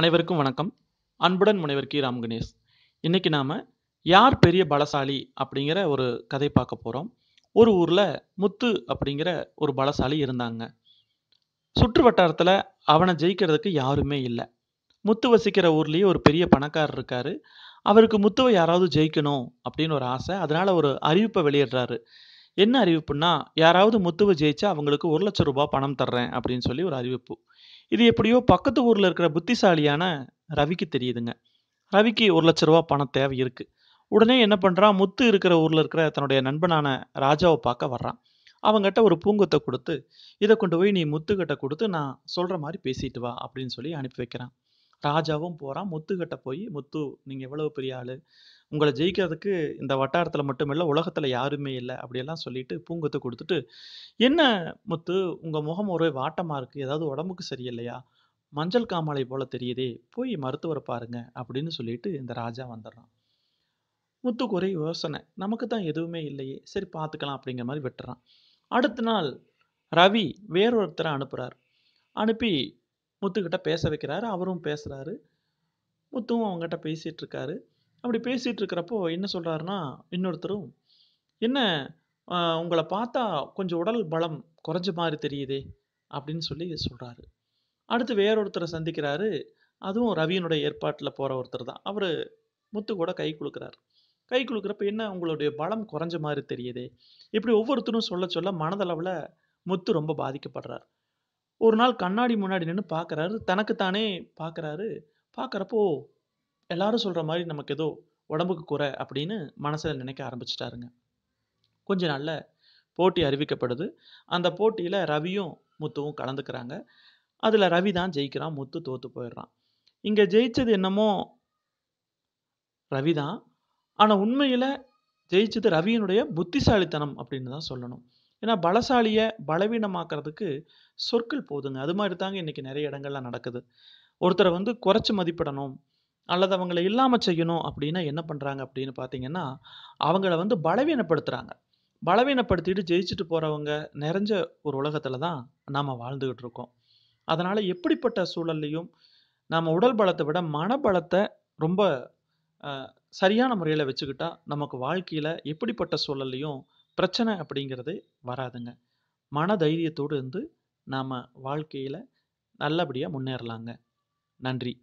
அனைவருக்கும் வணக்கம் அன்புடன் முனைவர் கி ராம் கணேஷ் இன்றைக்கி நாம் யார் பெரிய பலசாலி அப்படிங்கிற ஒரு கதை பார்க்க போகிறோம் ஒரு ஊரில் முத்து அப்படிங்கிற ஒரு பலசாலி இருந்தாங்க சுற்று வட்டாரத்தில் அவனை ஜெயிக்கிறதுக்கு யாருமே இல்லை முத்து வசிக்கிற ஊர்லேயே ஒரு பெரிய பணக்காரர் இருக்கார் அவருக்கு முத்துவை யாராவது ஜெயிக்கணும் அப்படின்னு ஒரு ஆசை அதனால் ஒரு அறிவிப்பை வெளியிடுறாரு என்ன அறிவிப்புன்னா யாராவது முத்துவை ஜெயிச்சா அவங்களுக்கு ஒரு லட்சம் ரூபாய் பணம் தர்றேன் அப்படின்னு சொல்லி ஒரு அறிவிப்பு இது எப்படியோ பக்கத்து ஊரில் இருக்கிற புத்திசாலியான ரவிக்கு தெரியுதுங்க ரவிக்கு ஒரு லட்ச ரூபா பணம் தேவை இருக்குது உடனே என்ன பண்ணுறான் முத்து இருக்கிற ஊரில் இருக்கிற தன்னுடைய நண்பனான ராஜாவை பார்க்க வர்றான் அவங்ககிட்ட ஒரு பூங்கொத்தை கொடுத்து இதை கொண்டு போய் நீ முத்துக்கிட்ட கொடுத்து நான் சொல்கிற மாதிரி பேசிட்டு வா அப்படின்னு சொல்லி அனுப்பி வைக்கிறான் ராஜாவும் போகிறான் முத்துக்கிட்ட போய் முத்து நீங்கள் எவ்வளோ பெரிய ஆள் உங்களை ஜெயிக்கிறதுக்கு இந்த வட்டாரத்தில் மட்டுமில்லை உலகத்தில் யாருமே இல்லை அப்படியெல்லாம் சொல்லிட்டு பூங்கத்தை கொடுத்துட்டு என்ன முத்து உங்கள் முகம் ஒரு வாட்டமாக இருக்குது ஏதாவது உடம்புக்கு சரியில்லையா மஞ்சள் காமாலை போல தெரியுதே போய் மருத்துவரை பாருங்க அப்படின்னு சொல்லிட்டு இந்த ராஜா வந்துடுறான் முத்துக்கு ஒரே யோசனை நமக்கு தான் எதுவுமே இல்லையே சரி பார்த்துக்கலாம் அப்படிங்கிற மாதிரி விட்டுறான் அடுத்த நாள் ரவி வேறொருத்தரை அனுப்புகிறார் அனுப்பி முத்துக்கிட்ட பேச வைக்கிறாரு அவரும் பேசுகிறாரு முத்துவும் அவங்ககிட்ட பேசிகிட்டு இருக்காரு அப்படி பேசிகிட்டு இருக்கிறப்போ என்ன சொல்கிறாருன்னா இன்னொருத்தரும் என்ன உங்களை பார்த்தா கொஞ்சம் உடல் பலம் குறைஞ்ச மாதிரி தெரியுதே அப்படின்னு சொல்லி சொல்கிறாரு அடுத்து வேறொருத்தரை சந்திக்கிறாரு அதுவும் ரவியினுடைய ஏற்பாட்டில் போகிற ஒருத்தர் தான் அவர் முத்து கூட கை கொடுக்குறாரு கை கொடுக்குறப்ப என்ன உங்களுடைய பலம் குறைஞ்ச மாதிரி தெரியுதே இப்படி ஒவ்வொருத்தரும் சொல்ல சொல்ல மனதளவில் முத்து ரொம்ப பாதிக்கப்படுறார் ஒரு நாள் கண்ணாடி முன்னாடி நின்று பார்க்குறாரு தனக்குத்தானே பார்க்குறாரு பார்க்குறப்போ எல்லாரும் சொல்கிற மாதிரி நமக்கு ஏதோ உடம்புக்கு குறை அப்படின்னு மனசில் நினைக்க ஆரம்பிச்சிட்டாருங்க கொஞ்ச நாளில் போட்டி அறிவிக்கப்படுது அந்த போட்டியில் ரவியும் முத்துவும் கலந்துக்கிறாங்க அதில் ரவி தான் ஜெயிக்கிறான் முத்து தோற்று போயிடுறான் இங்கே ஜெயித்தது என்னமோ ரவி தான் ஆனால் உண்மையில் ஜெயிச்சது ரவியினுடைய புத்திசாலித்தனம் அப்படின்னு தான் சொல்லணும் ஏன்னா பலசாலியை பலவீனமாக்கிறதுக்கு சொற்கள் போதுங்க அது மாதிரி தாங்க இன்றைக்கி நிறைய இடங்கள்லாம் நடக்குது ஒருத்தரை வந்து குறைச்சி மதிப்பிடணும் அல்லது அவங்கள இல்லாமல் செய்யணும் அப்படின்னா என்ன பண்ணுறாங்க அப்படின்னு பார்த்தீங்கன்னா அவங்கள வந்து பலவீனப்படுத்துகிறாங்க பலவீனப்படுத்திட்டு ஜெயிச்சுட்டு போகிறவங்க நிறைஞ்ச ஒரு உலகத்தில் தான் நாம் வாழ்ந்துக்கிட்டு இருக்கோம் அதனால் எப்படிப்பட்ட சூழல்லையும் நம்ம உடல் பலத்தை விட மனபலத்தை ரொம்ப சரியான முறையில் வச்சுக்கிட்டா நமக்கு வாழ்க்கையில் எப்படிப்பட்ட சூழல்லையும் பிரச்சனை அப்படிங்கிறது வராதுங்க மன தைரியத்தோடு இருந்து நாம் வாழ்க்கையில் நல்லபடியாக முன்னேறலாங்க நன்றி